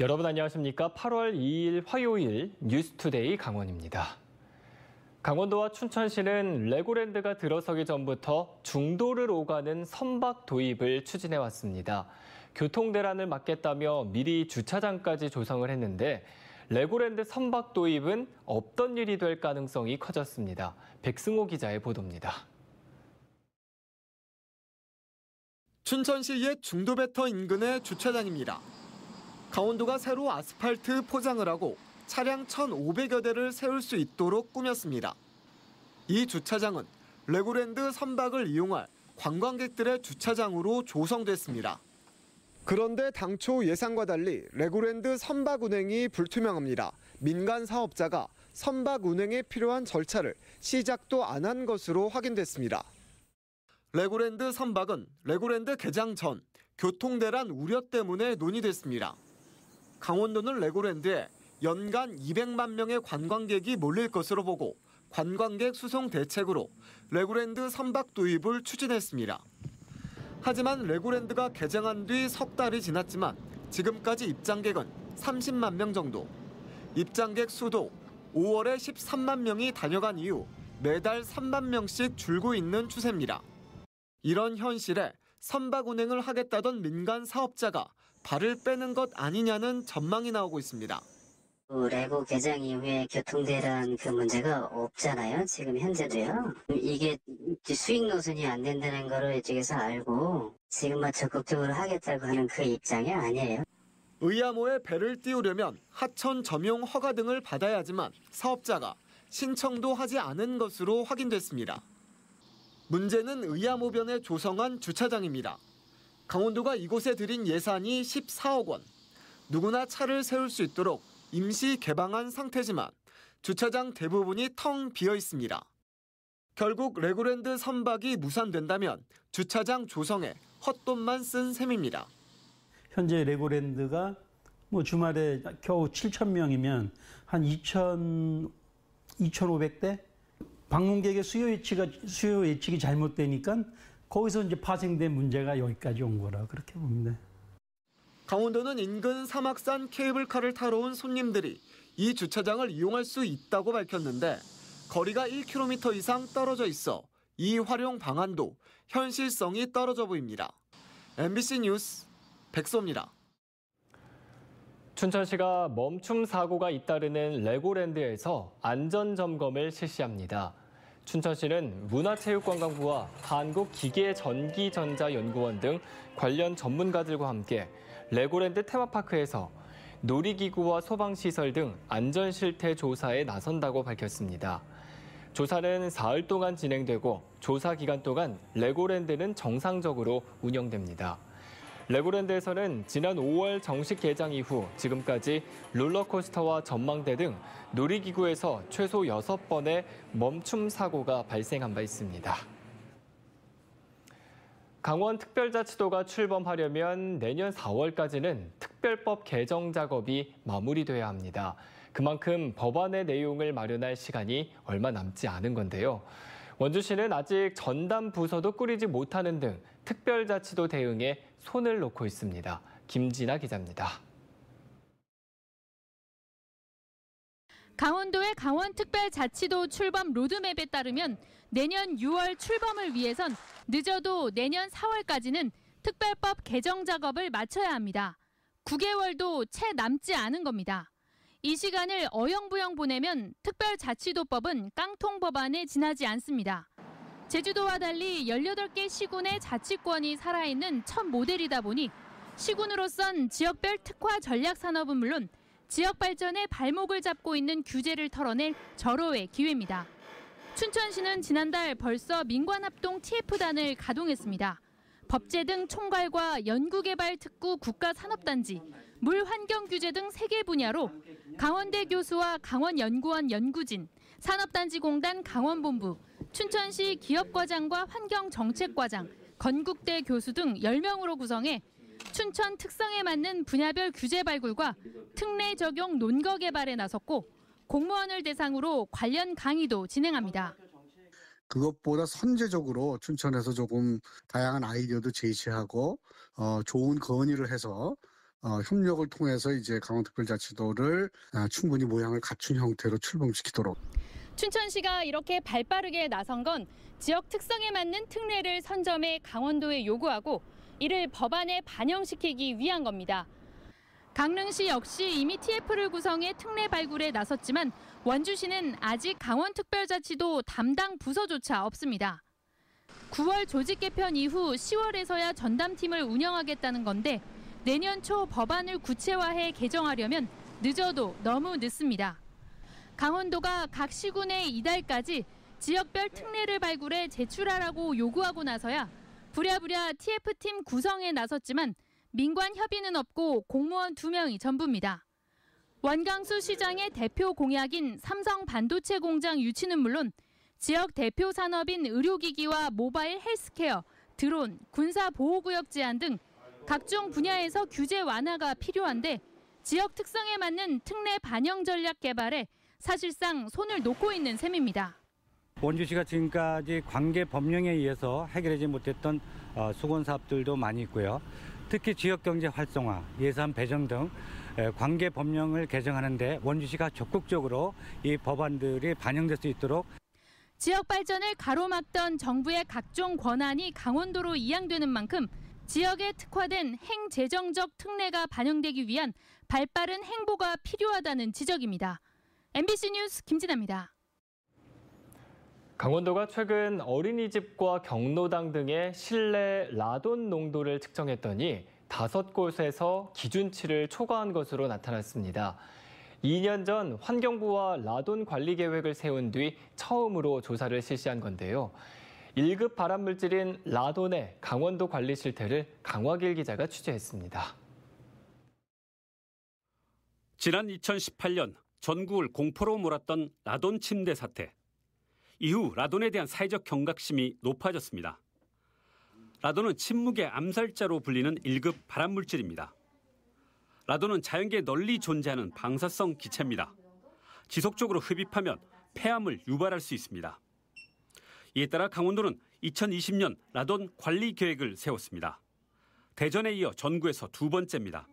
여러분 안녕하십니까? 8월 2일 화요일 뉴스투데이 강원입니다. 강원도와 춘천시는 레고랜드가 들어서기 전부터 중도를 오가는 선박 도입을 추진해 왔습니다. 교통 대란을 막겠다며 미리 주차장까지 조성을 했는데 레고랜드 선박 도입은 없던 일이 될 가능성이 커졌습니다. 백승호 기자의 보도입니다. 춘천시의 중도배터 인근의 주차장입니다. 강원도가 새로 아스팔트 포장을 하고 차량 1,500여 대를 세울 수 있도록 꾸몄습니다. 이 주차장은 레고랜드 선박을 이용할 관광객들의 주차장으로 조성됐습니다. 그런데 당초 예상과 달리 레고랜드 선박 운행이 불투명합니다. 민간 사업자가 선박 운행에 필요한 절차를 시작도 안 한 것으로 확인됐습니다. 레고랜드 선박은 레고랜드 개장 전 교통대란 우려 때문에 논의됐습니다. 강원도는 레고랜드에 연간 200만 명의 관광객이 몰릴 것으로 보고 관광객 수송 대책으로 레고랜드 선박 도입을 추진했습니다. 하지만 레고랜드가 개장한 뒤 석 달이 지났지만 지금까지 입장객은 30만 명 정도. 입장객 수도 5월에 13만 명이 다녀간 이후 매달 3만 명씩 줄고 있는 추세입니다. 이런 현실에 선박 운행을 하겠다던 민간 사업자가 발을 빼는 것 아니냐는 전망이 나오고 있습니다. 레고 개장 이후에 교통대란 그 문제가 없잖아요. 지금 현재도요. 이게 수익 노선이 안 된다는 거를 이쪽에서 알고 지금만 뭐 적극적으로 하겠다고 하는 그 입장이 아니에요. 의암호에 배를 띄우려면 하천 점용 허가 등을 받아야 하지만 사업자가 신청도 하지 않은 것으로 확인됐습니다. 문제는 의암호변에 조성한 주차장입니다. 강원도가 이곳에 들인 예산이 14억 원. 누구나 차를 세울 수 있도록 임시 개방한 상태지만 주차장 대부분이 텅 비어 있습니다. 결국 레고랜드 선박이 무산된다면 주차장 조성에 헛돈만 쓴 셈입니다. 현재 레고랜드가 뭐 주말에 겨우 7천 명이면 한 2천 2,500대 방문객의 수요 예측이 수요 예측이 잘못되니까 거기서 이제 파생된 문제가 여기까지 온 거라 그렇게 봅니다. 강원도는 인근 사막산 케이블카를 타러 온 손님들이 이 주차장을 이용할 수 있다고 밝혔는데 거리가 1km 이상 떨어져 있어 이 활용 방안도 현실성이 떨어져 보입니다. MBC 뉴스 백소입니다. 춘천시가 멈춤 사고가 잇따르는 레고랜드에서 안전 점검을 실시합니다. 춘천시는 문화체육관광부와 한국기계전기전자연구원 등 관련 전문가들과 함께 레고랜드 테마파크에서 놀이기구와 소방시설 등 안전실태 조사에 나선다고 밝혔습니다. 조사는 사흘 동안 진행되고 조사 기간 동안 레고랜드는 정상적으로 운영됩니다. 레고랜드에서는 지난 5월 정식 개장 이후 지금까지 롤러코스터와 전망대 등 놀이기구에서 최소 6번의 멈춤 사고가 발생한 바 있습니다. 강원특별자치도가 출범하려면 내년 4월까지는 특별법 개정 작업이 마무리돼야 합니다. 그만큼 법안의 내용을 마련할 시간이 얼마 남지 않은 건데요. 원주시는 아직 전담 부서도 꾸리지 못하는 등 특별자치도 대응에 손을 놓고 있습니다. 김진아 기자입니다. 강원도의 강원특별자치도 출범 로드맵에 따르면 내년 6월 출범을 위해선 늦어도 내년 4월까지는 특별법 개정 작업을 마쳐야 합니다. 9개월도 채 남지 않은 겁니다. 이 시간을 어영부영 보내면 특별자치도법은 깡통 법안에 지나지 않습니다. 제주도와 달리 18개 시군의 자치권이 살아있는 첫 모델이다 보니 시군으로선 지역별 특화 전략 산업은 물론 지역 발전에 발목을 잡고 있는 규제를 털어낼 절호의 기회입니다. 춘천시는 지난달 벌써 민관합동 TF단을 가동했습니다. 법제 등 총괄과 연구개발특구 국가산업단지, 물환경규제 등 3개 분야로 강원대 교수와 강원연구원 연구진, 산업단지공단 강원본부, 춘천시 기업과장과 환경정책과장, 건국대 교수 등 10명으로 구성해 춘천 특성에 맞는 분야별 규제 발굴과 특례 적용 논거 개발에 나섰고 공무원을 대상으로 관련 강의도 진행합니다. 그것보다 선제적으로 춘천에서 조금 다양한 아이디어도 제시하고 어, 좋은 건의를 해서 어, 협력을 통해서 이제 강원특별자치도를 아, 충분히 모양을 갖춘 형태로 출범시키도록. 춘천시가 이렇게 발빠르게 나선 건 지역 특성에 맞는 특례를 선점해 강원도에 요구하고 이를 법안에 반영시키기 위한 겁니다. 강릉시 역시 이미 TF를 구성해 특례 발굴에 나섰지만 원주시는 아직 강원특별자치도 담당 부서조차 없습니다. 9월 조직 개편 이후 10월에서야 전담팀을 운영하겠다는 건데 내년 초 법안을 구체화해 개정하려면 늦어도 너무 늦습니다. 강원도가 각 시군에 이달까지 지역별 특례를 발굴해 제출하라고 요구하고 나서야 부랴부랴 TF팀 구성에 나섰지만 민관 협의는 없고 공무원 2명이 전부입니다. 원강수 시장의 대표 공약인 삼성 반도체 공장 유치는 물론 지역 대표 산업인 의료기기와 모바일 헬스케어, 드론, 군사보호구역 제한 등 각종 분야에서 규제 완화가 필요한데 지역 특성에 맞는 특례 반영 전략 개발에 사실상 손을 놓고 있는 셈입니다. 원주시가 지금까지 관계 법령에 의해서 해결하지 못했던 어, 수건 사업들도 많이 있고요. 특히 지역 경제 활성화, 예산 배정 등 관계 법령을 개정하는데 원주시가 적극적으로 이 법안들이 반영될 수 있도록 지역 발전을 가로막던 정부의 각종 권한이 강원도로 이양되는 만큼 지역에 특화된 행재정적 특례가 반영되기 위한 발빠른 행보가 필요하다는 지적입니다. MBC 뉴스 김진아입니다. 강원도가 최근 어린이집과 경로당 등의 실내 라돈 농도를 측정했더니 다섯 곳에서 기준치를 초과한 것으로 나타났습니다. 2년 전 환경부와 라돈 관리 계획을 세운 뒤 처음으로 조사를 실시한 건데요. 1급 발암물질인 라돈의 강원도 관리 실태를 강화길 기자가 취재했습니다. 지난 2018년 전국을 공포로 몰았던 라돈 침대 사태. 이후 라돈에 대한 사회적 경각심이 높아졌습니다. 라돈은 침묵의 암살자로 불리는 1급 발암물질입니다. 라돈은 자연계에 널리 존재하는 방사성 기체입니다. 지속적으로 흡입하면 폐암을 유발할 수 있습니다. 이에 따라 강원도는 2020년 라돈 관리 계획을 세웠습니다. 대전에 이어 전구에서 두 번째입니다.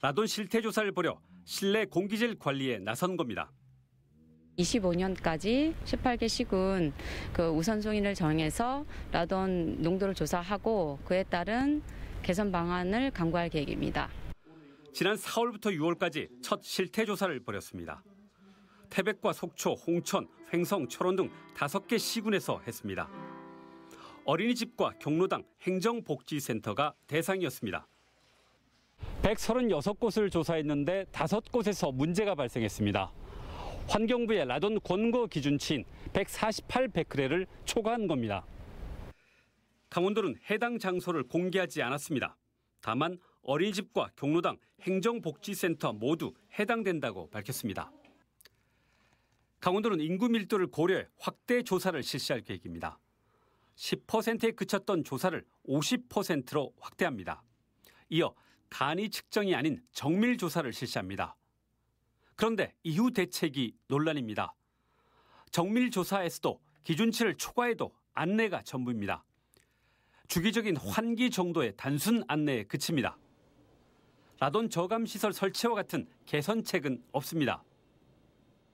라돈 실태 조사를 벌여 실내 공기질 관리에 나선 겁니다. 25년까지 18개 시군 그 우선순위를 정해서 라돈 농도를 조사하고 그에 따른 개선 방안을 강구할 계획입니다. 지난 4월부터 6월까지 첫 실태 조사를 벌였습니다. 태백과 속초, 홍천, 횡성, 철원 등 5개 시군에서 했습니다. 어린이집과 경로당 행정복지센터가 대상이었습니다. 136곳을 조사했는데 5곳에서 문제가 발생했습니다. 환경부의 라돈 권고 기준치인 1 4 8베크레를 초과한 겁니다. 강원도는 해당 장소를 공개하지 않았습니다. 다만 어린이집과 경로당, 행정복지센터 모두 해당된다고 밝혔습니다. 강원도는 인구 밀도를 고려해 확대 조사를 실시할 계획입니다. 10%에 그쳤던 조사를 50%로 확대합니다. 이어 간이 측정이 아닌 정밀 조사를 실시합니다. 그런데 이후 대책이 논란입니다. 정밀 조사에서도 기준치를 초과해도 안내가 전부입니다. 주기적인 환기 정도의 단순 안내에 그칩니다. 라돈 저감 시설 설치와 같은 개선책은 없습니다.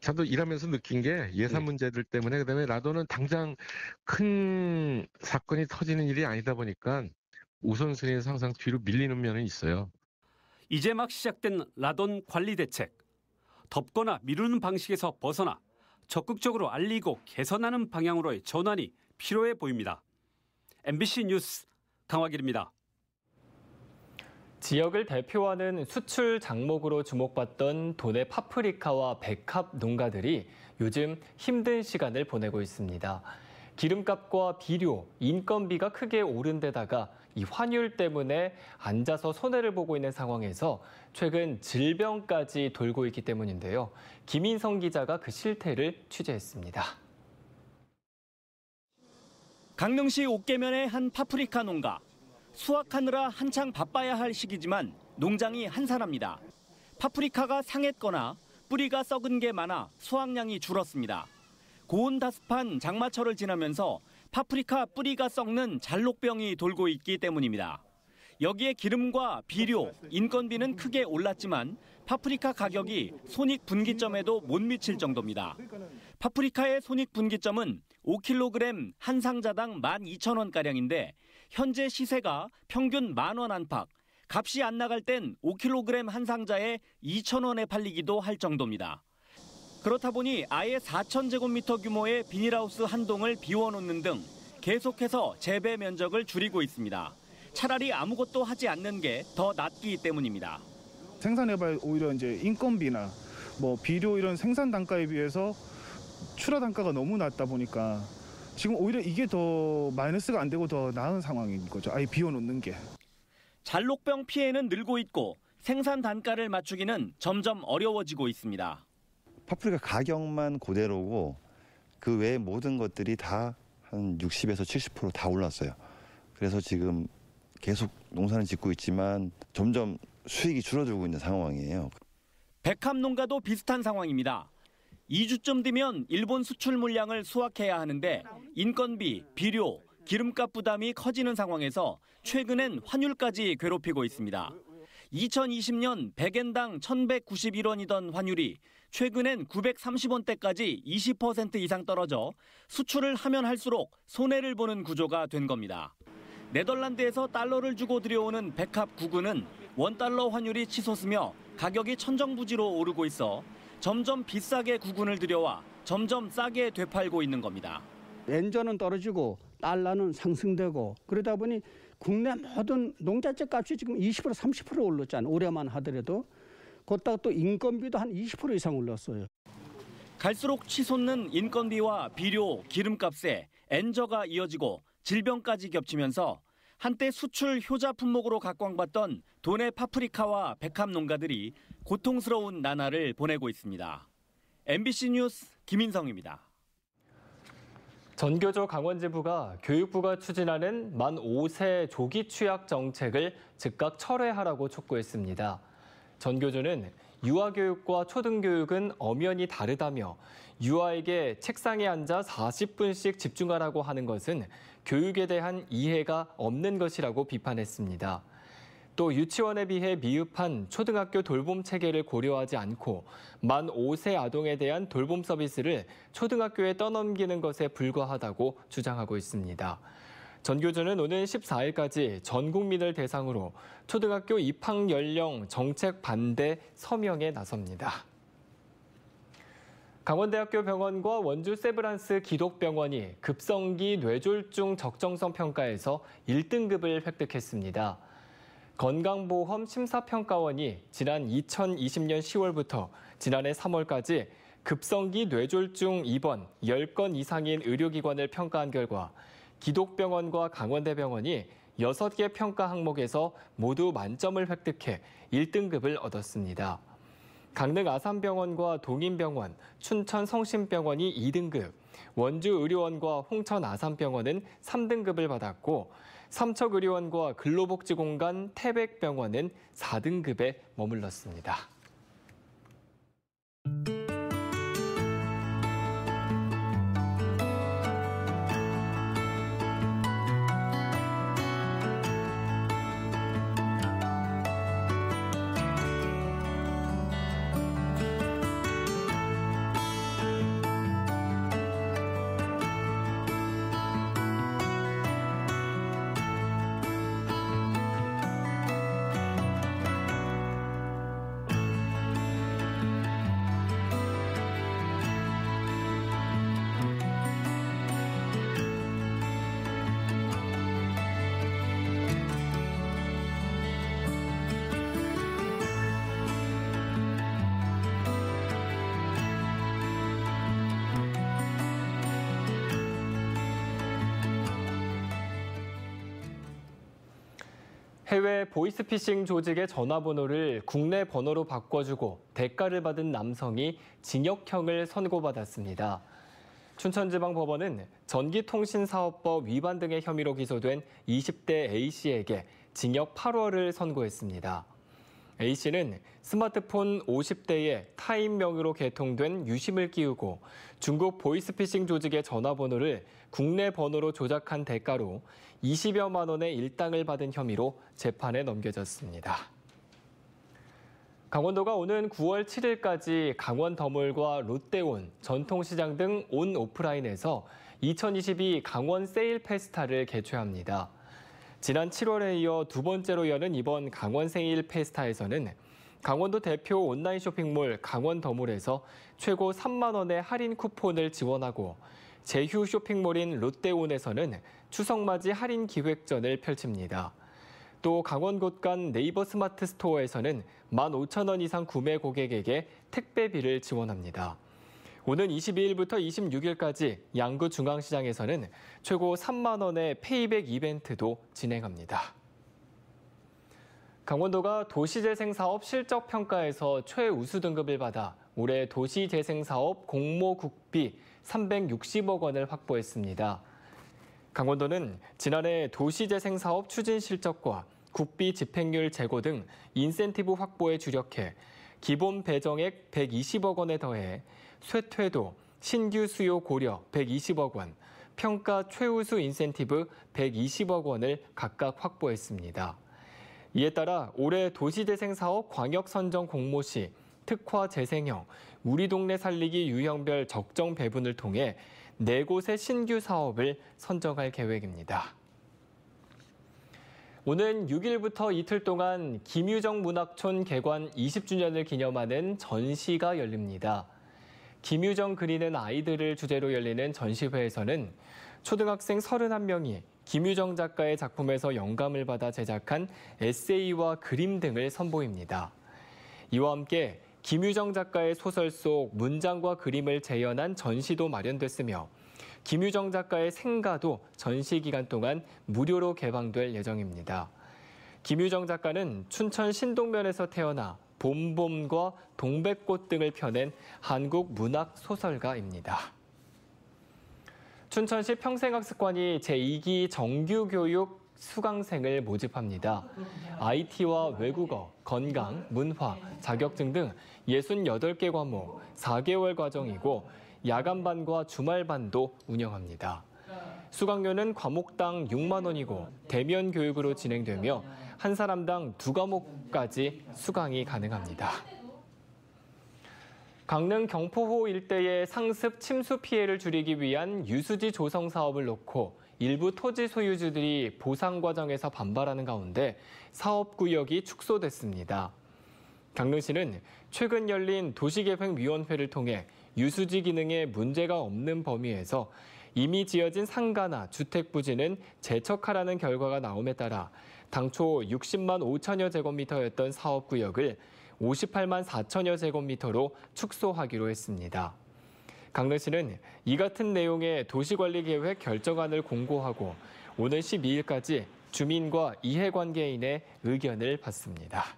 저도 일하면서 느낀 게 예산 예. 문제들 때문에 그다음에 라돈은 당장 큰 사건이 터지는 일이 아니다 보니까 우선순위에서 항상 뒤로 밀리는 면은 있어요. 이제 막 시작된 라돈 관리 대책. 덮거나 미루는 방식에서 벗어나 적극적으로 알리고 개선하는 방향으로의 전환이 필요해 보입니다. MBC 뉴스 강화길입니다. 지역을 대표하는 수출 작목으로 주목받던 도내 파프리카와 백합 농가들이 요즘 힘든 시간을 보내고 있습니다. 기름값과 비료, 인건비가 크게 오른 데다가 이 환율 때문에 앉아서 손해를 보고 있는 상황에서 최근 질병까지 돌고 있기 때문인데요. 김인성 기자가 그 실태를 취재했습니다. 강릉시 옥계면의 한 파프리카 농가. 수확하느라 한창 바빠야 할 시기지만 농장이 한산합니다. 파프리카가 상했거나 뿌리가 썩은 게 많아 수확량이 줄었습니다. 고온 다습한 장마철을 지나면서 파프리카 뿌리가 썩는 잔록병이 돌고 있기 때문입니다. 여기에 기름과 비료, 인건비는 크게 올랐지만 파프리카 가격이 손익 분기점에도 못 미칠 정도입니다. 파프리카의 손익 분기점은 5kg 한 상자당 12,000원가량인데 현재 시세가 평균 만 원 안팎, 값이 안 나갈 땐 5kg 한 상자에 2,000원에 팔리기도 할 정도입니다. 그렇다 보니 아예 4천제곱미터 규모의 비닐하우스 한 동을 비워놓는 등 계속해서 재배 면적을 줄이고 있습니다. 차라리 아무것도 하지 않는 게 더 낫기 때문입니다. 생산해봐야 오히려 이제 인건비나 뭐 비료 이런 생산 단가에 비해서 출하 단가가 너무 낮다 보니까 지금 오히려 이게 더 마이너스가 안 되고 더 나은 상황인 거죠. 아예 비워놓는 게. 잔록병 피해는 늘고 있고 생산 단가를 맞추기는 점점 어려워지고 있습니다. 파프리카 가격만 그대로고 그 외의 모든 것들이 다 한 60에서 70%다 올랐어요. 그래서 지금 계속 농사는 짓고 있지만 점점 수익이 줄어들고 있는 상황이에요. 백합 농가도 비슷한 상황입니다. 2주쯤 되면 일본 수출 물량을 수확해야 하는데 인건비, 비료, 기름값 부담이 커지는 상황에서 최근엔 환율까지 괴롭히고 있습니다. 2020년 100엔당 1,191원이던 환율이 최근엔 930원대까지 20% 이상 떨어져 수출을 하면 할수록 손해를 보는 구조가 된 겁니다. 네덜란드에서 달러를 주고 들여오는 백합 구근은 원달러 환율이 치솟으며 가격이 천정부지로 오르고 있어 점점 비싸게 구근을 들여와 점점 싸게 되팔고 있는 겁니다. 엔저는 떨어지고 달러는 상승되고 그러다 보니 국내 모든 농자재 값이 지금 20% 30% 올랐잖아요. 올해만 하더라도. 거기다가 또 인건비도 한 20% 이상 올랐어요. 갈수록 치솟는 인건비와 비료, 기름값에 엔저가 이어지고 질병까지 겹치면서 한때 수출 효자 품목으로 각광받던 돈의 파프리카와 백합 농가들이 고통스러운 나날을 보내고 있습니다. MBC 뉴스 김인성입니다. 전교조 강원지부가 교육부가 추진하는 만 5세 조기 취약 정책을 즉각 철회하라고 촉구했습니다. 전교조는 유아교육과 초등교육은 엄연히 다르다며 유아에게 책상에 앉아 40분씩 집중하라고 하는 것은 교육에 대한 이해가 없는 것이라고 비판했습니다. 또 유치원에 비해 미흡한 초등학교 돌봄 체계를 고려하지 않고 만 5세 아동에 대한 돌봄 서비스를 초등학교에 떠넘기는 것에 불과하다고 주장하고 있습니다. 전교조는 오는 14일까지 전 국민을 대상으로 초등학교 입학 연령 정책 반대 서명에 나섭니다. 강원대학교 병원과 원주 세브란스 기독병원이 급성기 뇌졸중 적정성 평가에서 1등급을 획득했습니다. 건강보험 심사평가원이 지난 2020년 10월부터 지난해 3월까지 급성기 뇌졸중 입원 10건 이상인 의료기관을 평가한 결과 기독병원과 강원대병원이 6개 평가 항목에서 모두 만점을 획득해 1등급을 얻었습니다. 강릉 아산병원과 동인병원, 춘천 성심병원이 2등급, 원주의료원과 홍천 아산병원은 3등급을 받았고 삼척의료원과 근로복지공간 태백병원은 4등급에 머물렀습니다. 해외 보이스피싱 조직의 전화번호를 국내 번호로 바꿔주고 대가를 받은 남성이 징역형을 선고받았습니다. 춘천지방법원은 전기통신사업법 위반 등의 혐의로 기소된 20대 A씨에게 징역 8월을 선고했습니다. A씨는 스마트폰 50대에 타인 명의로 개통된 유심을 끼우고 중국 보이스피싱 조직의 전화번호를 국내 번호로 조작한 대가로 20여만 원의 일당을 받은 혐의로 재판에 넘겨졌습니다. 강원도가 오는 9월 7일까지 강원 더물과 롯데온, 전통시장 등 온 오프라인에서 2022 강원 세일 페스타를 개최합니다. 지난 7월에 이어 두 번째로 여는 이번 강원 생일 페스타에서는 강원도 대표 온라인 쇼핑몰 강원더몰에서 최고 3만 원의 할인 쿠폰을 지원하고 제휴 쇼핑몰인 롯데온에서는 추석맞이 할인 기획전을 펼칩니다. 또 강원 곳간 네이버 스마트 스토어에서는 15,000원 이상 구매 고객에게 택배비를 지원합니다. 오는 22일부터 26일까지 양구 중앙시장에서는 최고 3만 원의 페이백 이벤트도 진행합니다. 강원도가 도시재생사업 실적평가에서 최우수 등급을 받아 올해 도시재생사업 공모국비 360억 원을 확보했습니다. 강원도는 지난해 도시재생사업 추진 실적과 국비 집행률 제고 등 인센티브 확보에 주력해 기본 배정액 120억 원에 더해 쇠퇴도, 신규 수요 고려 120억 원, 평가 최우수 인센티브 120억 원을 각각 확보했습니다. 이에 따라 올해 도시재생 사업 광역 선정 공모 시 특화 재생형, 우리 동네 살리기 유형별 적정 배분을 통해 네 곳의 신규 사업을 선정할 계획입니다. 오는 6일부터 이틀 동안 김유정 문학촌 개관 20주년을 기념하는 전시가 열립니다. 김유정 그리는 아이들을 주제로 열리는 전시회에서는 초등학생 31명이 김유정 작가의 작품에서 영감을 받아 제작한 에세이와 그림 등을 선보입니다. 이와 함께 김유정 작가의 소설 속 문장과 그림을 재현한 전시도 마련됐으며 김유정 작가의 생가도 전시 기간 동안 무료로 개방될 예정입니다. 김유정 작가는 춘천 신동면에서 태어나 봄봄과 동백꽃 등을 펴낸 한국 문학 소설가입니다. 춘천시 평생학습관이 제2기 정규교육 수강생을 모집합니다. IT와 외국어, 건강, 문화, 자격증 등 68개 과목, 4개월 과정이고 야간반과 주말반도 운영합니다. 수강료는 과목당 6만 원이고 대면 교육으로 진행되며 한 사람당 두 과목까지 수강이 가능합니다. 강릉 경포호 일대의 상습 침수 피해를 줄이기 위한 유수지 조성 사업을 놓고 일부 토지 소유주들이 보상 과정에서 반발하는 가운데 사업 구역이 축소됐습니다. 강릉시는 최근 열린 도시계획위원회를 통해 유수지 기능에 문제가 없는 범위에서 이미 지어진 상가나 주택 부지는 재척하라는 결과가 나옴에 따라 당초 60만 5천여 제곱미터였던 사업구역을 58만 4천여 제곱미터로 축소하기로 했습니다. 강릉시는 이 같은 내용의 도시관리계획 결정안을 공고하고 오늘 12일까지 주민과 이해관계인의 의견을 받습니다.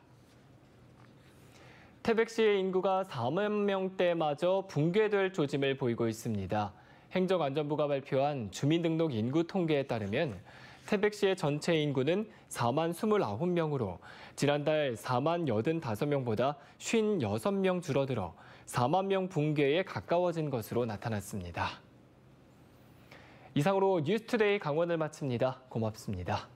태백시의 인구가 4만 명대마저 붕괴될 조짐을 보이고 있습니다. 행정안전부가 발표한 주민등록 인구 통계에 따르면 태백시의 전체 인구는 4만 29명으로 지난달 4만 85명보다 56명 줄어들어 4만 명 붕괴에 가까워진 것으로 나타났습니다. 이상으로 뉴스투데이 강원을 마칩니다. 고맙습니다.